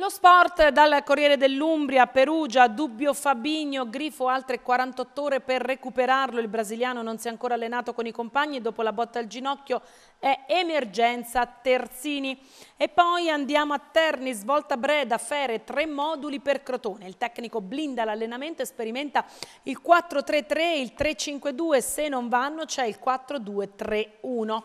Lo sport dal Corriere dell'Umbria, Perugia, Dubbio Fabigno, Grifo altre 48 ore per recuperarlo. Il brasiliano non si è ancora allenato con i compagni dopo la botta al ginocchio è emergenza Terzini. E poi andiamo a Terni, svolta Breda, Fere, tre moduli per Crotone. Il tecnico blinda l'allenamento sperimenta il 4-3-3, il 3-5-2, se non vanno c'è il 4-2-3-1.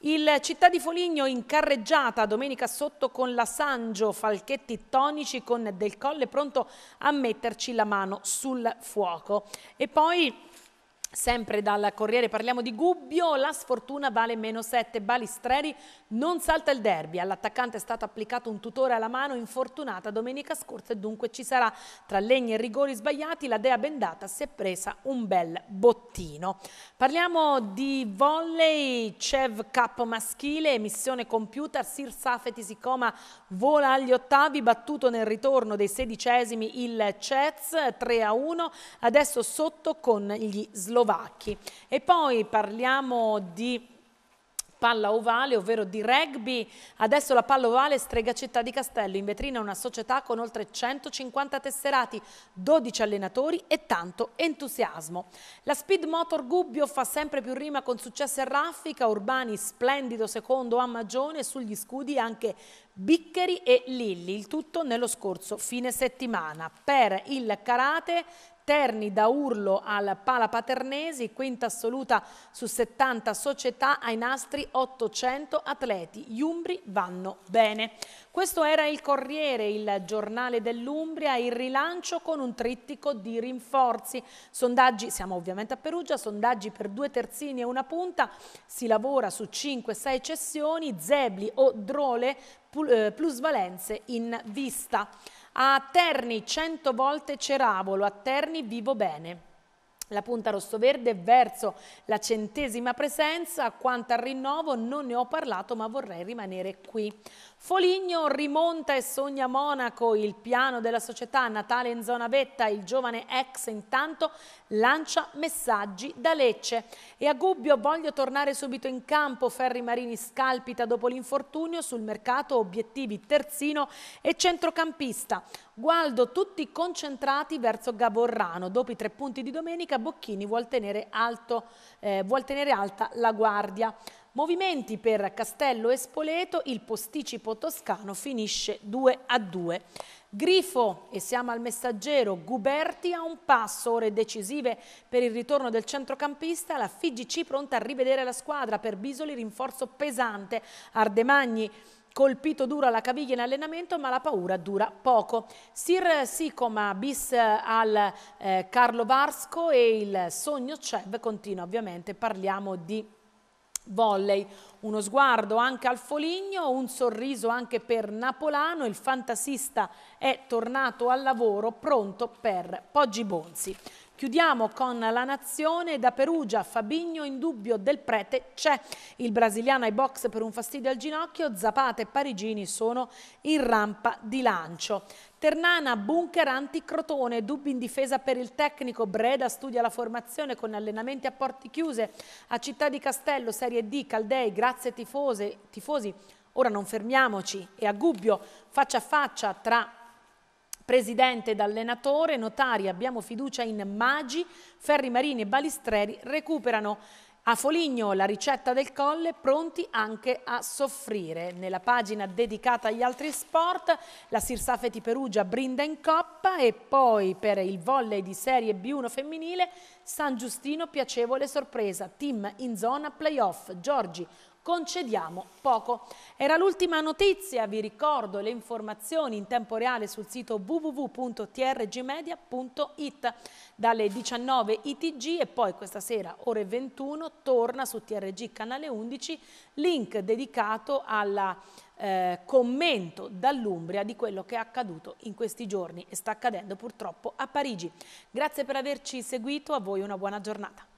Il Città di Foligno in carreggiata domenica sotto con la Sangio, Falchetti tonici con Del Colle pronto a metterci la mano sul fuoco. E poi Sempre dal Corriere parliamo di Gubbio, la sfortuna vale meno 7, Balistreri non salta il derby, all'attaccante è stato applicato un tutore alla mano infortunata domenica scorsa e dunque ci sarà tra legni e rigori sbagliati la Dea Bendata si è presa un bel bottino. Parliamo di volley, Cev Cup maschile, missione compiuta, Sir Safeti Sicoma vola agli ottavi, battuto nel ritorno dei sedicesimi il Cez 3 a 1, adesso sotto con gli sloveni. Novacchi. E poi parliamo di palla ovale, ovvero di rugby. Adesso la palla ovale strega città di Castello, in vetrina una società con oltre 150 tesserati, 12 allenatori e tanto entusiasmo. La Speed Motor Gubbio fa sempre più rima con successo e raffica, Urbani splendido secondo a Magione, sugli scudi anche Biccheri e Lilli, il tutto nello scorso fine settimana. Per il karate Terni da Urlo al Pala Paternesi, quinta assoluta su 70 società, ai nastri 800 atleti. Gli Umbri vanno bene. Questo era il Corriere, il giornale dell'Umbria, il rilancio con un trittico di rinforzi. Sondaggi, siamo ovviamente a Perugia, sondaggi per due terzini e una punta, si lavora su 5-6 cessioni, Zebli o Drole, eh, plusvalenze in vista a Terni 100 volte Ceravolo, a Terni vivo bene la punta rosso-verde verso la centesima presenza, quanto al rinnovo non ne ho parlato ma vorrei rimanere qui. Foligno rimonta e sogna Monaco, il piano della società Natale in zona vetta, il giovane ex intanto lancia messaggi da Lecce e a Gubbio voglio tornare subito in campo, Ferri Marini scalpita dopo l'infortunio sul mercato, obiettivi terzino e centrocampista. Gualdo tutti concentrati verso Gaborrano, dopo i tre punti di domenica Federica Bocchini vuol tenere, alto, eh, vuol tenere alta la guardia. Movimenti per Castello e Spoleto, il posticipo toscano finisce 2 a 2. Grifo e siamo al messaggero, Guberti a un passo, ore decisive per il ritorno del centrocampista, la FIGC pronta a rivedere la squadra, per Bisoli rinforzo pesante, Ardemagni colpito duro alla caviglia in allenamento ma la paura dura poco. Sir Sicoma bis al eh, Carlo Varsco e il sogno CEV continua ovviamente, parliamo di volley. Uno sguardo anche al Foligno, un sorriso anche per Napolano, il fantasista è tornato al lavoro pronto per Poggi Bonzi. Chiudiamo con la nazione da Perugia, Fabigno in dubbio del prete c'è, il brasiliano ai box per un fastidio al ginocchio, Zapata e Parigini sono in rampa di lancio. Ternana, bunker anti-crotone, dubbi in difesa per il tecnico, Breda studia la formazione con allenamenti a porti chiuse, a Città di Castello, Serie D, Caldei, grazie tifose, tifosi, ora non fermiamoci e a Gubbio faccia a faccia tra Presidente ed allenatore, notari, abbiamo fiducia in Magi, Ferri Marini e Balistreri recuperano a Foligno la ricetta del colle, pronti anche a soffrire. Nella pagina dedicata agli altri sport, la Sirsafeti Perugia brinda in coppa e poi per il volley di serie B1 femminile, San Giustino piacevole sorpresa, team in zona playoff, Giorgi concediamo poco. Era l'ultima notizia, vi ricordo le informazioni in tempo reale sul sito www.trgmedia.it. Dalle 19 ITG e poi questa sera ore 21 torna su TRG Canale 11 link dedicato al eh, commento dall'Umbria di quello che è accaduto in questi giorni e sta accadendo purtroppo a Parigi. Grazie per averci seguito, a voi una buona giornata.